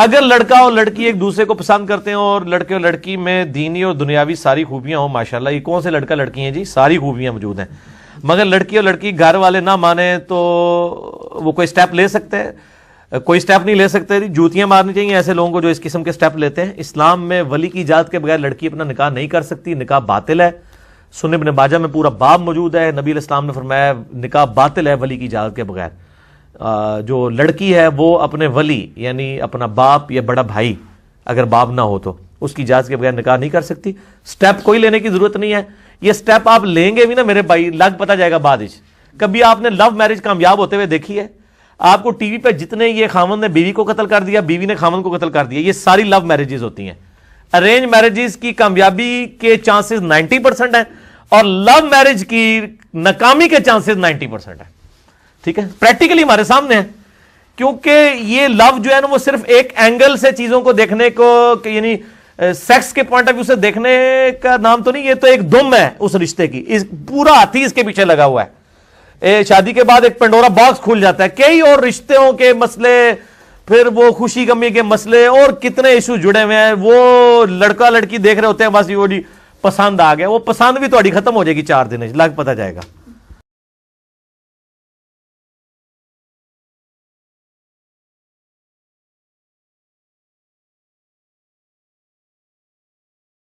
अगर लड़का और लड़की एक दूसरे को पसंद करते हैं और लड़के और लड़की में दीनी और दुनियावी सारी खूबियां हो माशाल्लाह ये कौन से लड़का लड़की हैं जी सारी खूबियां मौजूद हैं मगर लड़की और लड़की घर वाले ना माने तो वो कोई स्टेप ले सकते हैं कोई स्टेप नहीं ले सकते जी जूतियां मारनी चाहिए ऐसे लोगों को जो इस किस्म के स्टेप लेते हैं इस्लाम में वली की इजाद के बगैर लड़की अपना निकाह नहीं कर सकती निकाह बातिल है सुनब बाजा में पूरा बाब मौजूद है नबी इस्लाम ने फरमाया निकाह बातिल है वली की इजाजत के बगैर जो लड़की है वो अपने वली यानी अपना बाप या बड़ा भाई अगर बाप ना हो तो उसकी इजाज़त के बगैर निकाह नहीं कर सकती स्टेप कोई लेने की ज़रूरत नहीं है ये स्टेप आप लेंगे भी ना मेरे भाई लग पता जाएगा बाद कभी आपने लव मैरिज कामयाब होते हुए देखी है आपको टीवी पर जितने ये खामन ने बीवी को कत्ल कर दिया बीवी ने खामन को कत्ल कर दिया ये सारी लव मैरिजेज होती हैं अरेंज मैरिजेज की कामयाबी के चांसेस 90 परसेंट है और लव मैरिज की नाकामी के चांसेस 90 परसेंट है ठीक है प्रैक्टिकली हमारे सामने है क्योंकि ये लव जो है ना वो सिर्फ एक एंगल से चीजों को देखने को यानी सेक्स के पॉइंट ऑफ व्यू से देखने का नाम तो नहीं ये तो एक दुम है उस रिश्ते की इस पूरा हाथी इसके पीछे लगा हुआ है ए, शादी के बाद एक पेंडोरा बॉक्स खुल जाता है कई और रिश्तों के मसले फिर वो खुशी गमी के मसले और कितने इशू जुड़े हुए हैं वो लड़का लड़की देख रहे होते हैं बस वो पसंद आ गया वो पसंद भी थोड़ी तो खत्म हो जाएगी चार दिन लग पता जाएगा